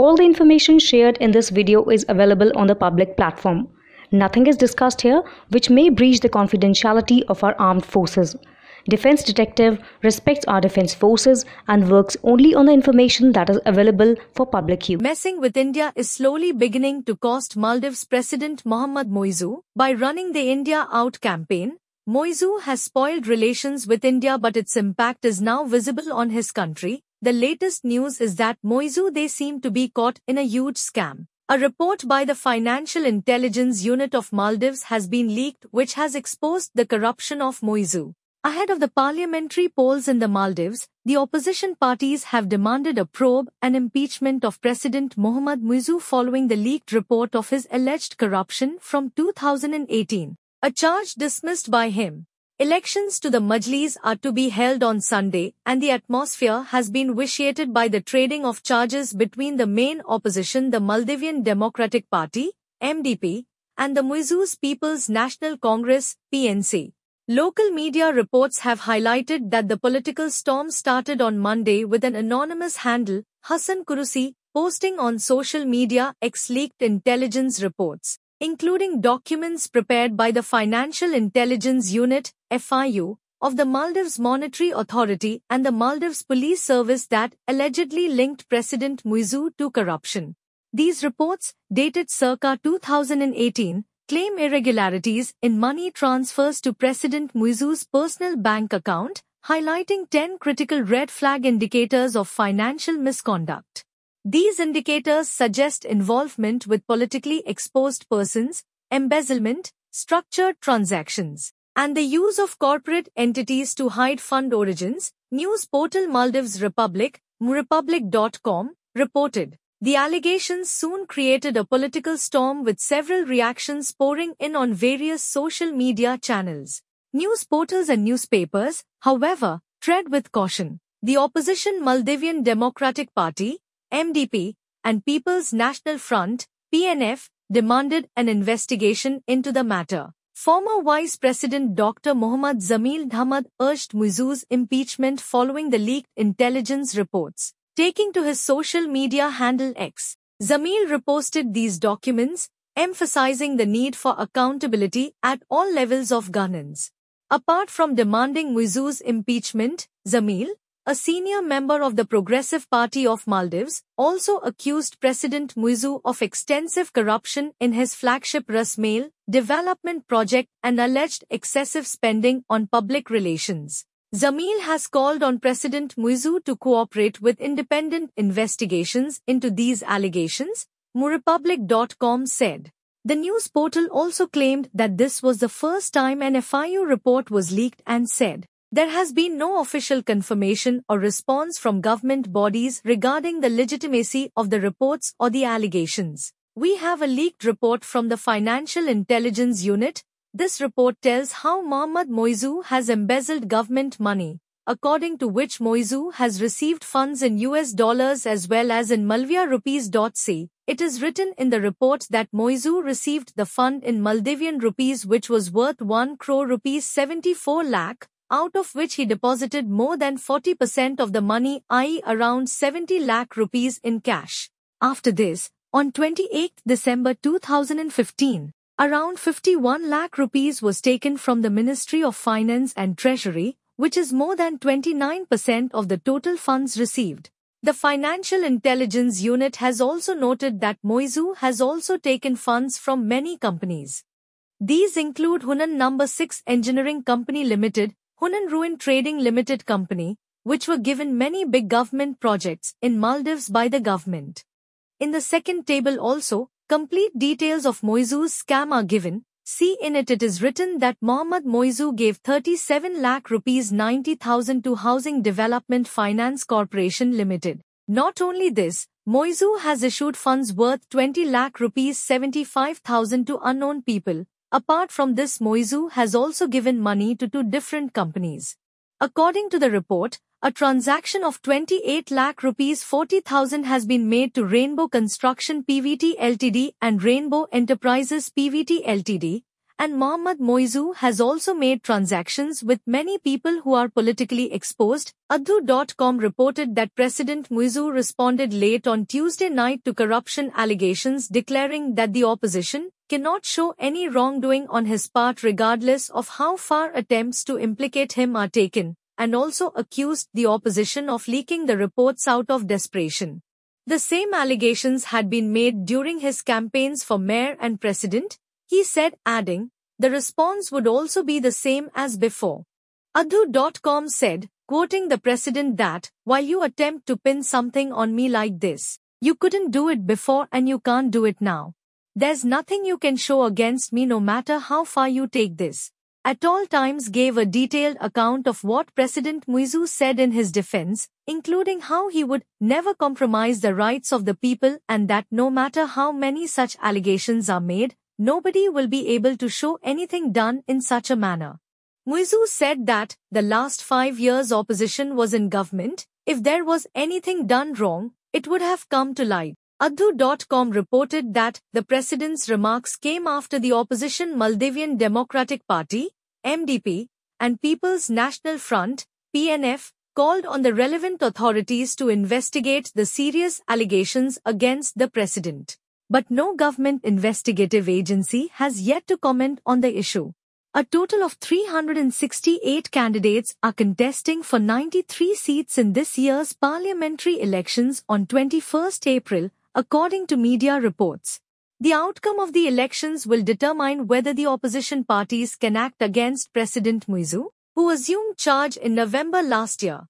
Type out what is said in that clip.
All the information shared in this video is available on the public platform. Nothing is discussed here which may breach the confidentiality of our armed forces. Defense Detective respects our defense forces and works only on the information that is available for public use. Messing with India is slowly beginning to cost Maldives President Mohammad Moizu. By running the India Out campaign, Moizu has spoiled relations with India but its impact is now visible on his country, the latest news is that Moizu they seem to be caught in a huge scam. A report by the Financial Intelligence Unit of Maldives has been leaked which has exposed the corruption of Moizu. Ahead of the parliamentary polls in the Maldives, the opposition parties have demanded a probe and impeachment of President Mohamed Moizu following the leaked report of his alleged corruption from 2018, a charge dismissed by him. Elections to the Majlis are to be held on Sunday and the atmosphere has been vitiated by the trading of charges between the main opposition the Maldivian Democratic Party, MDP, and the Muizus People's National Congress, PNC. Local media reports have highlighted that the political storm started on Monday with an anonymous handle, Hassan Kurusi, posting on social media ex-leaked intelligence reports including documents prepared by the Financial Intelligence Unit FIU, of the Maldives Monetary Authority and the Maldives Police Service that allegedly linked President Muizu to corruption. These reports, dated circa 2018, claim irregularities in money transfers to President Muizu's personal bank account, highlighting 10 critical red flag indicators of financial misconduct. These indicators suggest involvement with politically exposed persons, embezzlement, structured transactions, and the use of corporate entities to hide fund origins, news portal Maldives Republic, Republic.com, reported. The allegations soon created a political storm with several reactions pouring in on various social media channels. News portals and newspapers, however, tread with caution. The opposition Maldivian Democratic Party, MDP, and People's National Front, PNF, demanded an investigation into the matter. Former Vice President Dr. Mohammad Zamil Dhamad urged Muizu's impeachment following the leaked intelligence reports. Taking to his social media handle X, Zamil reposted these documents, emphasizing the need for accountability at all levels of governance. Apart from demanding Muizu's impeachment, Zamil, a senior member of the Progressive Party of Maldives, also accused President Muizu of extensive corruption in his flagship Rasmail development project and alleged excessive spending on public relations. Zamil has called on President Muizu to cooperate with independent investigations into these allegations, Murepublic.com said. The news portal also claimed that this was the first time an FIU report was leaked and said, there has been no official confirmation or response from government bodies regarding the legitimacy of the reports or the allegations. We have a leaked report from the Financial Intelligence Unit. This report tells how Mohammad Moizu has embezzled government money, according to which Moizu has received funds in US dollars as well as in Malvia rupees.c. It is written in the report that Moizu received the fund in Maldivian rupees which was worth 1 crore rupees 74 lakh, out of which he deposited more than 40% of the money, i.e. around 70 lakh rupees in cash. After this, on 28 December 2015, around 51 lakh rupees was taken from the Ministry of Finance and Treasury, which is more than 29% of the total funds received. The Financial Intelligence Unit has also noted that Moizu has also taken funds from many companies. These include Hunan Number no. 6 Engineering Company Limited, Hunan Ruin Trading Limited Company, which were given many big government projects in Maldives by the government. In the second table also, complete details of Moizu's scam are given. See in it it is written that Mohammad Moizu gave 37 lakh rupees 90,000 to Housing Development Finance Corporation Limited. Not only this, Moizu has issued funds worth 20 lakh rupees 75,000 to unknown people, Apart from this Moizu has also given money to two different companies. According to the report, a transaction of 28 lakh rupees 40,000 has been made to Rainbow Construction PVT Ltd and Rainbow Enterprises PVT Ltd, and Mohammad Moizu has also made transactions with many people who are politically exposed. Adhu.com reported that President Moizu responded late on Tuesday night to corruption allegations declaring that the opposition cannot show any wrongdoing on his part regardless of how far attempts to implicate him are taken, and also accused the opposition of leaking the reports out of desperation. The same allegations had been made during his campaigns for mayor and president, he said adding, the response would also be the same as before. Adhu.com said, quoting the president that, while you attempt to pin something on me like this, you couldn't do it before and you can't do it now. There's nothing you can show against me no matter how far you take this. At all times gave a detailed account of what President Muizu said in his defense, including how he would never compromise the rights of the people and that no matter how many such allegations are made, Nobody will be able to show anything done in such a manner. Muizu said that the last five years opposition was in government. If there was anything done wrong, it would have come to light. Addu.com reported that the president's remarks came after the opposition Maldivian Democratic Party, MDP, and People's National Front, PNF, called on the relevant authorities to investigate the serious allegations against the president. But no government investigative agency has yet to comment on the issue. A total of 368 candidates are contesting for 93 seats in this year's parliamentary elections on 21 April, according to media reports. The outcome of the elections will determine whether the opposition parties can act against President Muizu, who assumed charge in November last year.